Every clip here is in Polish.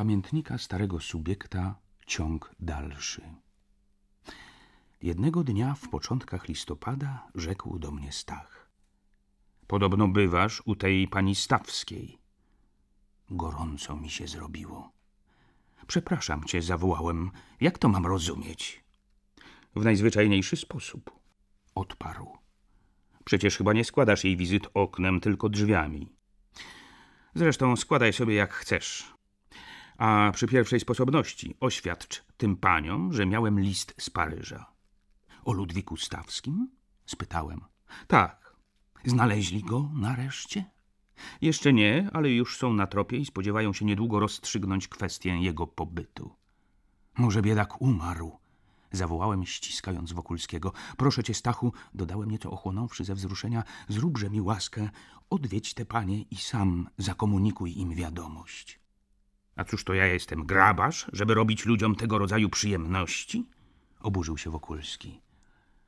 pamiętnika starego subiekta ciąg dalszy. Jednego dnia w początkach listopada rzekł do mnie Stach. Podobno bywasz u tej pani Stawskiej. Gorąco mi się zrobiło. Przepraszam cię, zawołałem. Jak to mam rozumieć? W najzwyczajniejszy sposób. Odparł. Przecież chyba nie składasz jej wizyt oknem, tylko drzwiami. Zresztą składaj sobie jak chcesz a przy pierwszej sposobności oświadcz tym paniom, że miałem list z Paryża. O Ludwiku Stawskim? spytałem. Tak. Znaleźli go nareszcie? Jeszcze nie, ale już są na tropie i spodziewają się niedługo rozstrzygnąć kwestię jego pobytu. Może biedak umarł, zawołałem ściskając Wokulskiego. Proszę cię, Stachu, dodałem nieco ochłonąwszy ze wzruszenia, zróbże mi łaskę, odwiedź te panie i sam zakomunikuj im wiadomość. A cóż to ja jestem, grabarz, żeby robić ludziom tego rodzaju przyjemności? Oburzył się Wokulski.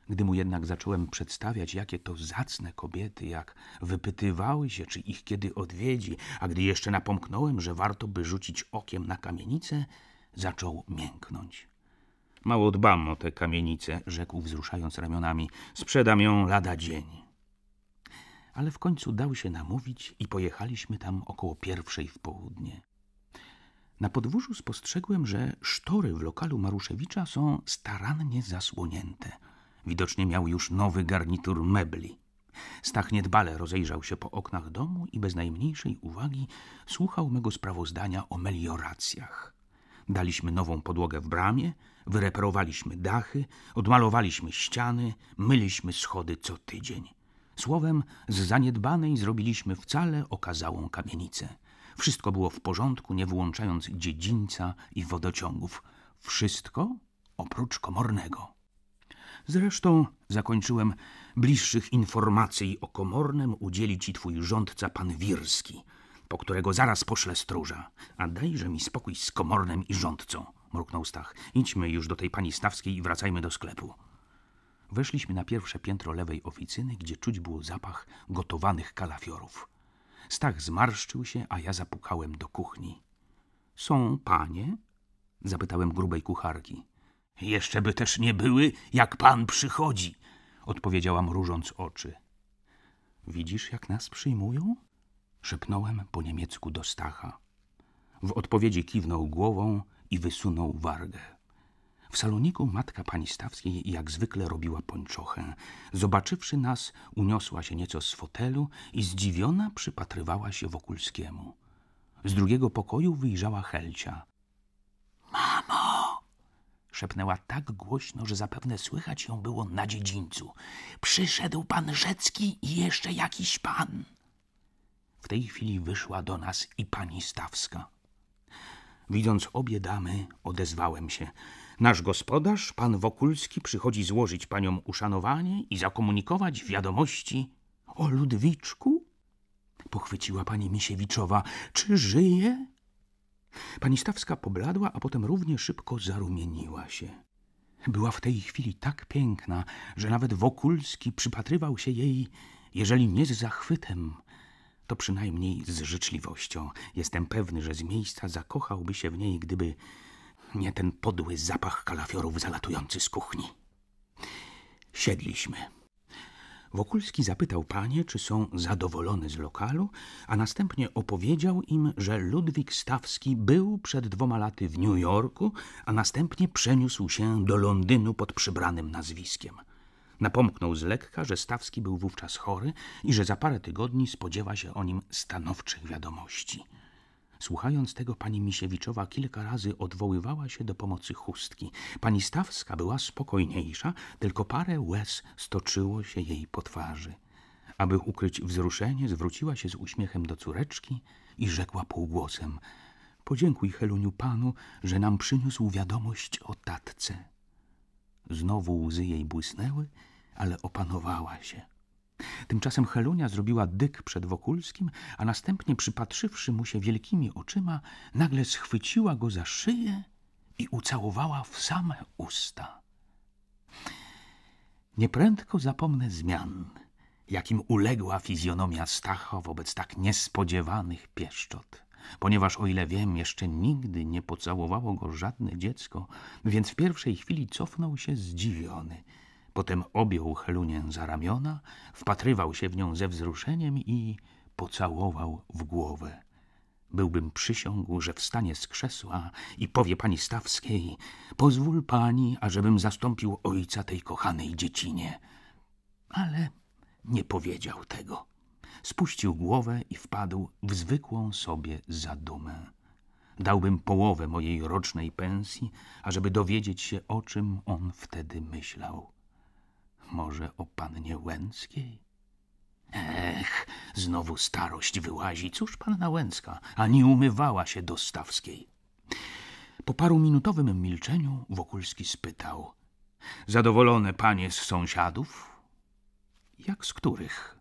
Gdy mu jednak zacząłem przedstawiać, jakie to zacne kobiety, jak wypytywały się, czy ich kiedy odwiedzi, a gdy jeszcze napomknąłem, że warto by rzucić okiem na kamienicę, zaczął mięknąć. Mało dbam o tę kamienicę, rzekł wzruszając ramionami. Sprzedam ją lada dzień. Ale w końcu dał się namówić i pojechaliśmy tam około pierwszej w południe. Na podwórzu spostrzegłem, że sztory w lokalu Maruszewicza są starannie zasłonięte. Widocznie miał już nowy garnitur mebli. Stach niedbale rozejrzał się po oknach domu i bez najmniejszej uwagi słuchał mego sprawozdania o melioracjach. Daliśmy nową podłogę w bramie, wyreperowaliśmy dachy, odmalowaliśmy ściany, myliśmy schody co tydzień. Słowem, z zaniedbanej zrobiliśmy wcale okazałą kamienicę. Wszystko było w porządku, nie wyłączając dziedzińca i wodociągów. Wszystko oprócz komornego. Zresztą zakończyłem bliższych informacji o komornym udzieli ci twój rządca pan Wirski, po którego zaraz poszle stróża. A dajże mi spokój z komornym i rządcą, mruknął Stach. Idźmy już do tej pani Stawskiej i wracajmy do sklepu. Weszliśmy na pierwsze piętro lewej oficyny, gdzie czuć było zapach gotowanych kalafiorów. Stach zmarszczył się, a ja zapukałem do kuchni. Są panie? zapytałem grubej kucharki. Jeszcze by też nie były, jak pan przychodzi, odpowiedziała mrużąc oczy. Widzisz, jak nas przyjmują? szepnąłem po niemiecku do Stacha. W odpowiedzi kiwnął głową i wysunął wargę. W saloniku matka pani Stawskiej jak zwykle robiła pończochę. Zobaczywszy nas, uniosła się nieco z fotelu i zdziwiona przypatrywała się Wokulskiemu. Z drugiego pokoju wyjrzała Helcia. Mamo! szepnęła tak głośno, że zapewne słychać ją było na dziedzińcu. Przyszedł pan Rzecki i jeszcze jakiś pan. W tej chwili wyszła do nas i pani Stawska. Widząc obie damy, odezwałem się – Nasz gospodarz, pan Wokulski, przychodzi złożyć paniom uszanowanie i zakomunikować wiadomości o Ludwiczku? Pochwyciła pani Misiewiczowa. Czy żyje? Pani Stawska pobladła, a potem równie szybko zarumieniła się. Była w tej chwili tak piękna, że nawet Wokulski przypatrywał się jej, jeżeli nie z zachwytem, to przynajmniej z życzliwością. Jestem pewny, że z miejsca zakochałby się w niej, gdyby nie ten podły zapach kalafiorów zalatujący z kuchni. Siedliśmy. Wokulski zapytał panie, czy są zadowolone z lokalu, a następnie opowiedział im, że Ludwik Stawski był przed dwoma laty w New Jorku, a następnie przeniósł się do Londynu pod przybranym nazwiskiem. Napomknął z lekka, że Stawski był wówczas chory i że za parę tygodni spodziewa się o nim stanowczych wiadomości. Słuchając tego, pani Misiewiczowa kilka razy odwoływała się do pomocy chustki. Pani Stawska była spokojniejsza, tylko parę łez stoczyło się jej po twarzy. Aby ukryć wzruszenie, zwróciła się z uśmiechem do córeczki i rzekła półgłosem – Podziękuj, Heluniu, panu, że nam przyniósł wiadomość o tatce. Znowu łzy jej błysnęły, ale opanowała się. Tymczasem Helunia zrobiła dyk przed Wokulskim, a następnie przypatrzywszy mu się wielkimi oczyma, nagle schwyciła go za szyję i ucałowała w same usta. Nieprędko zapomnę zmian, jakim uległa fizjonomia Stacha wobec tak niespodziewanych pieszczot ponieważ o ile wiem, jeszcze nigdy nie pocałowało go żadne dziecko, więc w pierwszej chwili cofnął się zdziwiony – Potem objął Helunię za ramiona, wpatrywał się w nią ze wzruszeniem i pocałował w głowę. Byłbym przysiągł, że wstanie z krzesła i powie pani Stawskiej — pozwól pani, ażebym zastąpił ojca tej kochanej dziecinie. Ale nie powiedział tego. Spuścił głowę i wpadł w zwykłą sobie zadumę. Dałbym połowę mojej rocznej pensji, ażeby dowiedzieć się, o czym on wtedy myślał może o pannie Łęckiej? Ech, znowu starość wyłazi. Cóż panna Łęcka, ani umywała się do Stawskiej. Po paruminutowym milczeniu Wokulski spytał. Zadowolone panie z sąsiadów? Jak z których?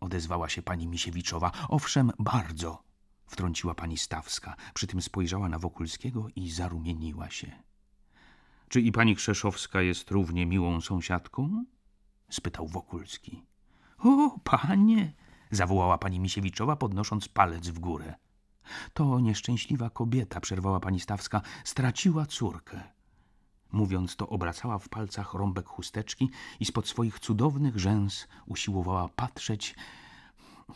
Odezwała się pani Misiewiczowa. Owszem, bardzo. Wtrąciła pani Stawska. Przy tym spojrzała na Wokulskiego i zarumieniła się. Czy i pani Krzeszowska jest równie miłą sąsiadką? spytał Wokulski. O, panie! zawołała pani Misiewiczowa, podnosząc palec w górę. To nieszczęśliwa kobieta, przerwała pani Stawska, straciła córkę. Mówiąc to, obracała w palcach rąbek chusteczki i spod swoich cudownych rzęs usiłowała patrzeć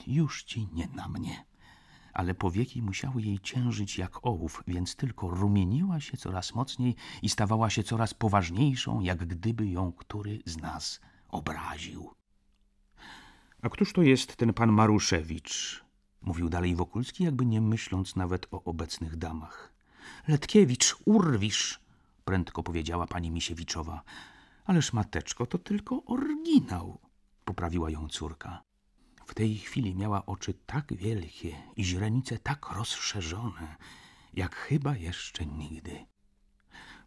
już ci nie na mnie. Ale powieki musiały jej ciężyć jak ołów, więc tylko rumieniła się coraz mocniej i stawała się coraz poważniejszą, jak gdyby ją który z nas obraził. A któż to jest ten pan Maruszewicz? Mówił dalej Wokulski, jakby nie myśląc nawet o obecnych damach. Letkiewicz, urwisz! Prędko powiedziała pani Misiewiczowa. Ależ mateczko, to tylko oryginał! Poprawiła ją córka. W tej chwili miała oczy tak wielkie i źrenice tak rozszerzone, jak chyba jeszcze nigdy.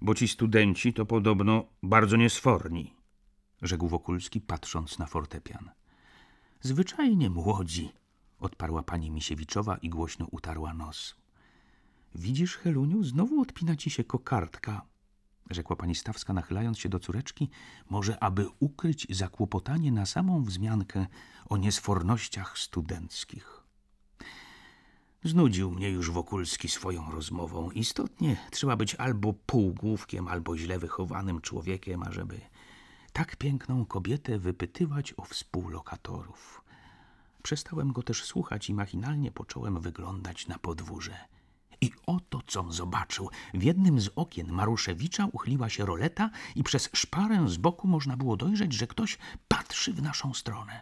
Bo ci studenci to podobno bardzo niesforni, rzekł Wokulski, patrząc na fortepian. Zwyczajnie młodzi, odparła pani Misiewiczowa i głośno utarła nos. Widzisz, Heluniu, znowu odpina ci się kokardka, rzekła pani Stawska, nachylając się do córeczki, może aby ukryć zakłopotanie na samą wzmiankę o niesfornościach studenckich. Znudził mnie już Wokulski swoją rozmową. Istotnie trzeba być albo półgłówkiem, albo źle wychowanym człowiekiem, ażeby tak piękną kobietę wypytywać o współlokatorów. Przestałem go też słuchać i machinalnie począłem wyglądać na podwórze. I oto co zobaczył. W jednym z okien Maruszewicza uchyliła się roleta i przez szparę z boku można było dojrzeć, że ktoś patrzy w naszą stronę.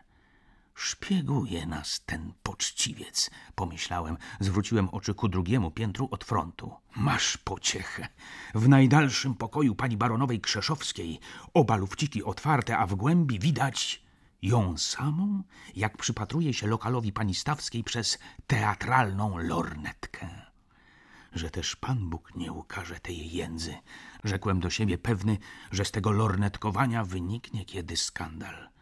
Szpieguje nas ten poczciwiec, pomyślałem. Zwróciłem oczy ku drugiemu piętru od frontu. Masz pociechę. W najdalszym pokoju pani baronowej Krzeszowskiej oba lufciki otwarte, a w głębi widać ją samą, jak przypatruje się lokalowi pani Stawskiej przez teatralną lornetkę. Że też Pan Bóg nie ukaże tej jędzy, rzekłem do siebie pewny, że z tego lornetkowania wyniknie kiedy skandal.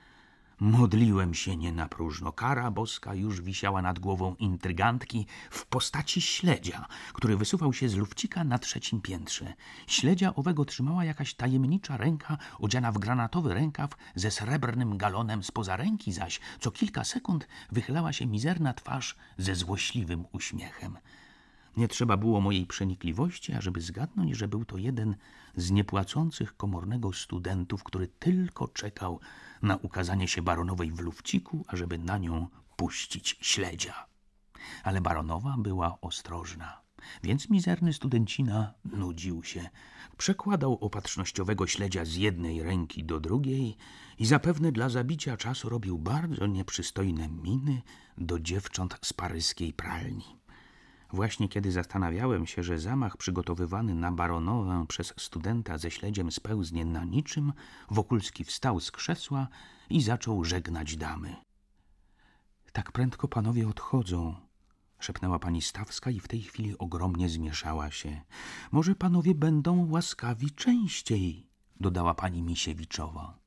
Modliłem się nie na próżno. Kara boska już wisiała nad głową intrygantki w postaci śledzia, który wysuwał się z lufcika na trzecim piętrze. Śledzia owego trzymała jakaś tajemnicza ręka odziana w granatowy rękaw ze srebrnym galonem spoza ręki zaś co kilka sekund wychylała się mizerna twarz ze złośliwym uśmiechem. Nie trzeba było mojej przenikliwości, ażeby zgadnąć, że był to jeden z niepłacących komornego studentów, który tylko czekał na ukazanie się baronowej w lufciku, ażeby na nią puścić śledzia. Ale baronowa była ostrożna, więc mizerny studencina nudził się. Przekładał opatrznościowego śledzia z jednej ręki do drugiej i zapewne dla zabicia czasu robił bardzo nieprzystojne miny do dziewcząt z paryskiej pralni. Właśnie kiedy zastanawiałem się, że zamach przygotowywany na baronowę przez studenta ze śledziem spełznie na niczym, Wokulski wstał z krzesła i zaczął żegnać damy. Tak prędko panowie odchodzą, szepnęła pani Stawska i w tej chwili ogromnie zmieszała się. Może panowie będą łaskawi częściej, dodała pani Misiewiczowa.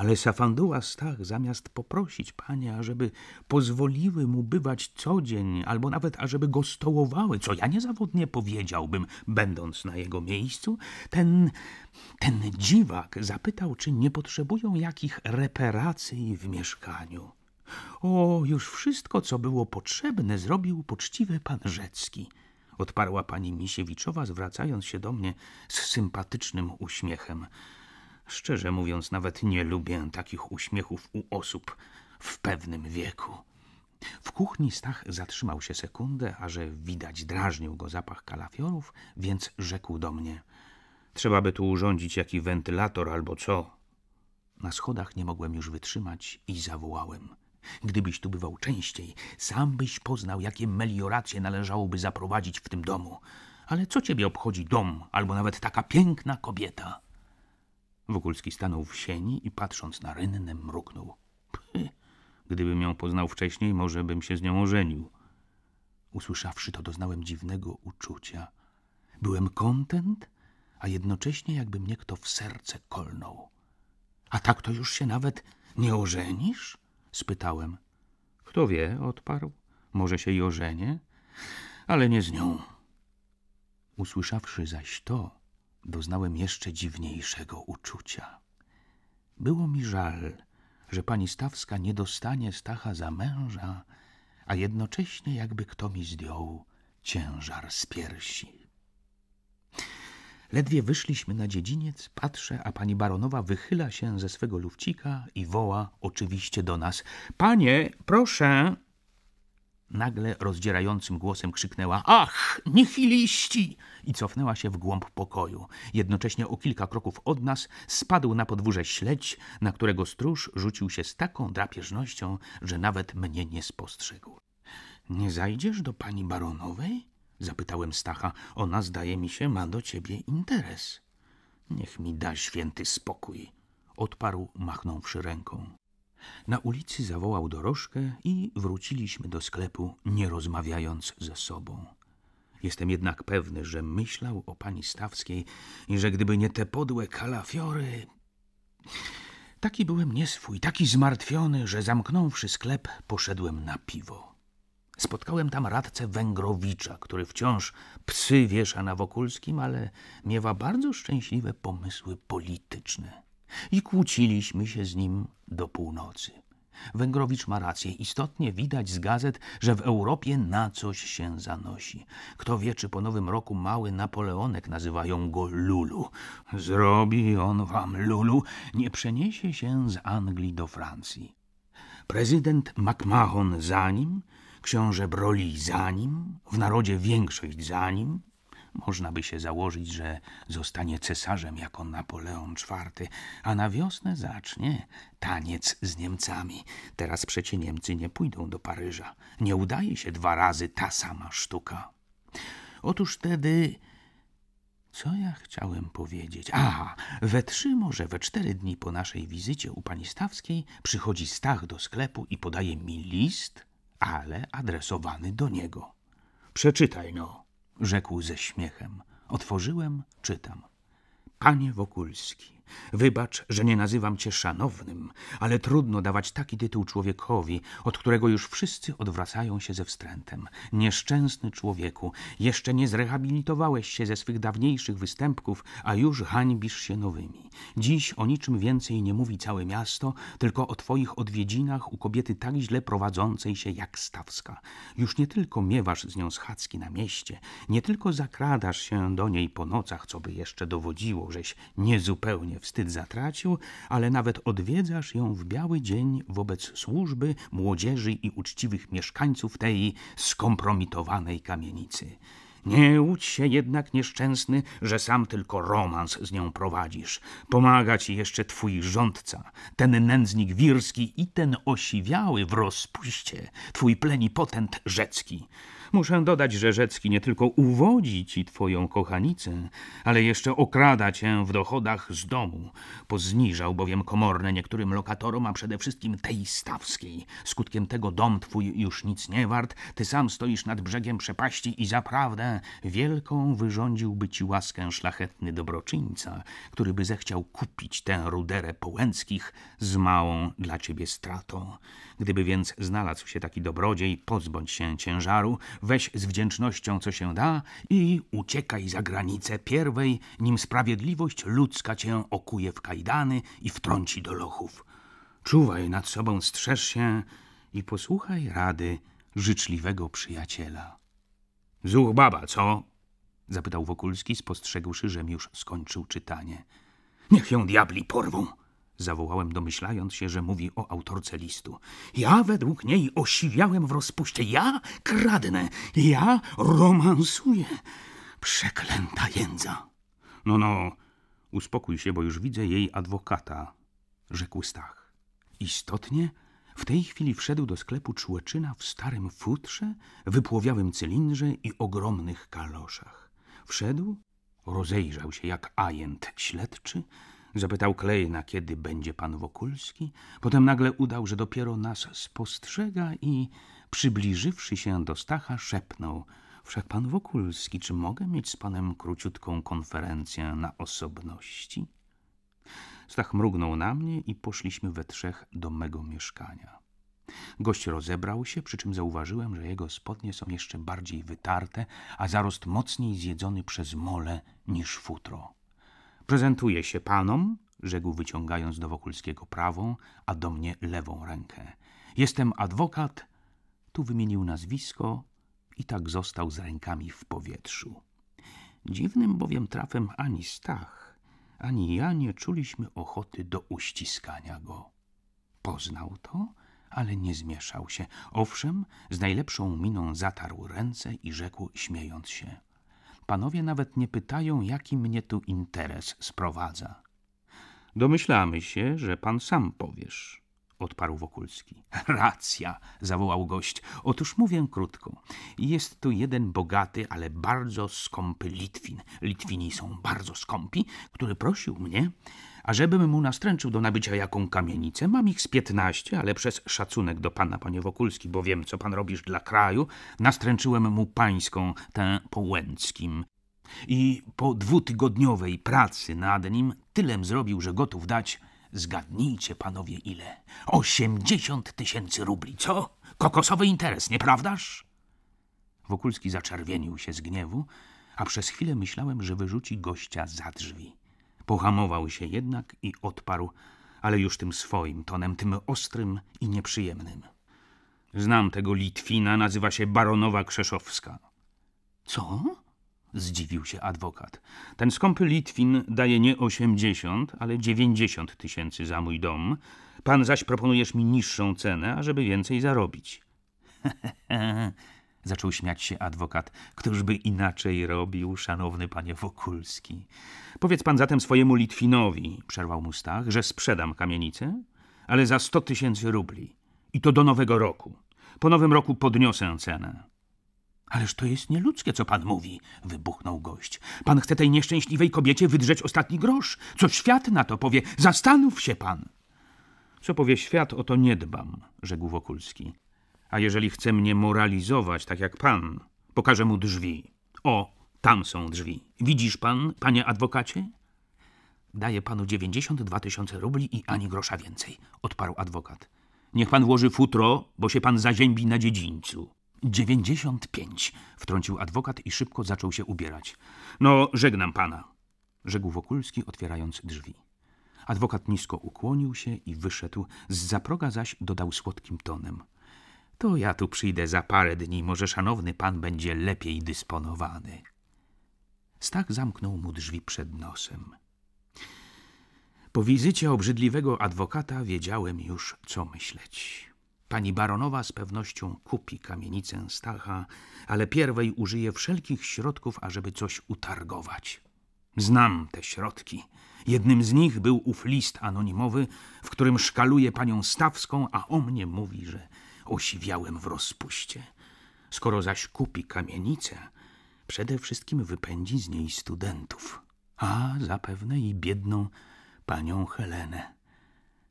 Ale Safanduła Stach, zamiast poprosić panie, ażeby pozwoliły mu bywać codzień, albo nawet ażeby go stołowały, co ja niezawodnie powiedziałbym, będąc na jego miejscu, ten, ten dziwak zapytał, czy nie potrzebują jakich reparacji w mieszkaniu. O, już wszystko, co było potrzebne, zrobił poczciwy pan Rzecki odparła pani Misiewiczowa, zwracając się do mnie z sympatycznym uśmiechem. Szczerze mówiąc, nawet nie lubię takich uśmiechów u osób w pewnym wieku. W kuchni Stach zatrzymał się sekundę, a że widać drażnił go zapach kalafiorów, więc rzekł do mnie. Trzeba by tu urządzić jaki wentylator albo co. Na schodach nie mogłem już wytrzymać i zawołałem. Gdybyś tu bywał częściej, sam byś poznał, jakie melioracje należałoby zaprowadzić w tym domu. Ale co ciebie obchodzi dom albo nawet taka piękna kobieta? Wokulski stanął w sieni i patrząc na rynnę mruknął. Py, gdybym ją poznał wcześniej, może bym się z nią ożenił. Usłyszawszy to, doznałem dziwnego uczucia. Byłem kontent, a jednocześnie jakby mnie kto w serce kolnął. A tak to już się nawet nie ożenisz? spytałem. Kto wie, odparł. Może się i ożenię, ale nie z nią. Usłyszawszy zaś to, doznałem jeszcze dziwniejszego uczucia. Było mi żal, że pani Stawska nie dostanie Stacha za męża, a jednocześnie jakby kto mi zdjął ciężar z piersi. Ledwie wyszliśmy na dziedziniec, patrzę, a pani baronowa wychyla się ze swego lufcika i woła oczywiście do nas. Panie, proszę! Nagle rozdzierającym głosem krzyknęła – Ach, niechiliści!” I cofnęła się w głąb pokoju. Jednocześnie o kilka kroków od nas spadł na podwórze śledź, na którego stróż rzucił się z taką drapieżnością, że nawet mnie nie spostrzegł. – Nie zajdziesz do pani baronowej? – zapytałem Stacha. – Ona, zdaje mi się, ma do ciebie interes. – Niech mi da święty spokój – odparł, machnąwszy ręką. Na ulicy zawołał dorożkę i wróciliśmy do sklepu, nie rozmawiając ze sobą. Jestem jednak pewny, że myślał o pani Stawskiej i że gdyby nie te podłe kalafiory... Taki byłem nieswój, taki zmartwiony, że zamknąwszy sklep, poszedłem na piwo. Spotkałem tam radcę Węgrowicza, który wciąż psy wiesza na Wokulskim, ale miewa bardzo szczęśliwe pomysły polityczne i kłóciliśmy się z nim do północy. Węgrowicz ma rację. Istotnie widać z gazet, że w Europie na coś się zanosi. Kto wie, czy po nowym roku mały Napoleonek nazywają go Lulu. Zrobi on wam Lulu, nie przeniesie się z Anglii do Francji. Prezydent Macmahon za nim, książę Broli za nim, w narodzie większość za nim, można by się założyć, że zostanie cesarzem jako Napoleon IV, a na wiosnę zacznie taniec z Niemcami. Teraz przecie Niemcy nie pójdą do Paryża. Nie udaje się dwa razy ta sama sztuka. Otóż wtedy... Co ja chciałem powiedzieć? Aha, we trzy, może we cztery dni po naszej wizycie u pani Stawskiej przychodzi Stach do sklepu i podaje mi list, ale adresowany do niego. Przeczytaj no rzekł ze śmiechem. Otworzyłem, czytam. Panie Wokulski. Wybacz, że nie nazywam cię szanownym, ale trudno dawać taki tytuł człowiekowi, od którego już wszyscy odwracają się ze wstrętem. Nieszczęsny człowieku, jeszcze nie zrehabilitowałeś się ze swych dawniejszych występków, a już hańbisz się nowymi. Dziś o niczym więcej nie mówi całe miasto, tylko o twoich odwiedzinach u kobiety tak źle prowadzącej się jak Stawska. Już nie tylko miewasz z nią schadzki na mieście, nie tylko zakradasz się do niej po nocach, co by jeszcze dowodziło, żeś niezupełnie wstyd zatracił, ale nawet odwiedzasz ją w biały dzień wobec służby, młodzieży i uczciwych mieszkańców tej skompromitowanej kamienicy. Nie łudź się jednak nieszczęsny, że sam tylko romans z nią prowadzisz. Pomaga ci jeszcze twój rządca, ten nędznik wirski i ten osiwiały w rozpuście, twój plenipotent rzecki. Muszę dodać, że Rzecki nie tylko uwodzi ci twoją kochanicę, ale jeszcze okrada cię w dochodach z domu. Pozniżał bowiem komorne niektórym lokatorom, a przede wszystkim tej stawskiej. Skutkiem tego dom twój już nic nie wart, ty sam stoisz nad brzegiem przepaści i zaprawdę wielką wyrządziłby ci łaskę szlachetny dobroczyńca, który by zechciał kupić tę ruderę Połęckich z małą dla ciebie stratą. Gdyby więc znalazł się taki dobrodziej, pozbądź się ciężaru, weź z wdzięcznością, co się da i uciekaj za granicę pierwej, nim sprawiedliwość ludzka cię okuje w kajdany i wtrąci do lochów. Czuwaj nad sobą, strzeż się i posłuchaj rady życzliwego przyjaciela. Zuch baba, co? — zapytał Wokulski, spostrzegłszy, żem już skończył czytanie. — Niech ją diabli porwą! zawołałem, domyślając się, że mówi o autorce listu. Ja według niej osiwiałem w rozpuście. Ja kradnę. Ja romansuję. Przeklęta jędza. No, no, uspokój się, bo już widzę jej adwokata, rzekł Stach. Istotnie, w tej chwili wszedł do sklepu człeczyna w starym futrze, wypłowiałym cylindrze i ogromnych kaloszach. Wszedł, rozejrzał się jak ajent śledczy, Zapytał Klejna, kiedy będzie pan Wokulski. Potem nagle udał, że dopiero nas spostrzega i przybliżywszy się do Stacha szepnął Wszak pan Wokulski, czy mogę mieć z panem króciutką konferencję na osobności? Stach mrugnął na mnie i poszliśmy we trzech do mego mieszkania. Gość rozebrał się, przy czym zauważyłem, że jego spodnie są jeszcze bardziej wytarte, a zarost mocniej zjedzony przez mole niż futro. Prezentuję się panom, rzekł wyciągając do Wokulskiego prawą, a do mnie lewą rękę. Jestem adwokat. Tu wymienił nazwisko i tak został z rękami w powietrzu. Dziwnym bowiem trafem ani Stach, ani ja nie czuliśmy ochoty do uściskania go. Poznał to, ale nie zmieszał się. Owszem, z najlepszą miną zatarł ręce i rzekł, śmiejąc się – Panowie nawet nie pytają, jaki mnie tu interes sprowadza. Domyślamy się, że pan sam powiesz, odparł Wokulski. Racja, zawołał gość. Otóż mówię krótko. Jest tu jeden bogaty, ale bardzo skąpy Litwin. Litwini są bardzo skąpi, który prosił mnie, a żebym mu nastręczył do nabycia jaką kamienicę, mam ich z piętnaście, ale przez szacunek do pana, panie Wokulski, bo wiem, co pan robisz dla kraju, nastręczyłem mu pańską, tę po Łęckim. I po dwutygodniowej pracy nad nim tylem zrobił, że gotów dać, zgadnijcie panowie ile, osiemdziesiąt tysięcy rubli, co? Kokosowy interes, nieprawdaż? Wokulski zaczerwienił się z gniewu, a przez chwilę myślałem, że wyrzuci gościa za drzwi. Pohamował się jednak i odparł, ale już tym swoim tonem, tym ostrym i nieprzyjemnym. Znam tego Litwina, nazywa się baronowa Krzeszowska. Co? Zdziwił się adwokat. Ten skąpy Litwin daje nie osiemdziesiąt, ale dziewięćdziesiąt tysięcy za mój dom. Pan zaś proponujesz mi niższą cenę, ażeby więcej zarobić. Zaczął śmiać się adwokat. Któż by inaczej robił, szanowny panie Wokulski? Powiedz pan zatem swojemu Litwinowi, przerwał mu Stach, że sprzedam kamienicę, ale za sto tysięcy rubli. I to do nowego roku. Po nowym roku podniosę cenę. Ależ to jest nieludzkie, co pan mówi, wybuchnął gość. Pan chce tej nieszczęśliwej kobiecie wydrzeć ostatni grosz. Co świat na to powie? Zastanów się pan. Co powie świat, o to nie dbam, rzekł Wokulski. A jeżeli chce mnie moralizować, tak jak pan, pokażę mu drzwi. O, tam są drzwi. Widzisz pan, panie adwokacie? Daję panu 92 tysiące rubli i ani grosza więcej, odparł adwokat. Niech pan włoży futro, bo się pan zaziębi na dziedzińcu. 95, wtrącił adwokat i szybko zaczął się ubierać. No, żegnam pana, rzekł Wokulski, otwierając drzwi. Adwokat nisko ukłonił się i wyszedł, z zaproga zaś dodał słodkim tonem. To ja tu przyjdę za parę dni, może szanowny pan będzie lepiej dysponowany. Stach zamknął mu drzwi przed nosem. Po wizycie obrzydliwego adwokata wiedziałem już, co myśleć. Pani baronowa z pewnością kupi kamienicę Stacha, ale pierwej użyje wszelkich środków, ażeby coś utargować. Znam te środki. Jednym z nich był ów list anonimowy, w którym szkaluje panią Stawską, a o mnie mówi, że osiwiałem w rozpuście. Skoro zaś kupi kamienicę, przede wszystkim wypędzi z niej studentów, a zapewne i biedną panią Helenę,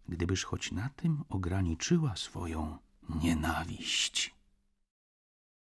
gdybyż choć na tym ograniczyła swoją nienawiść.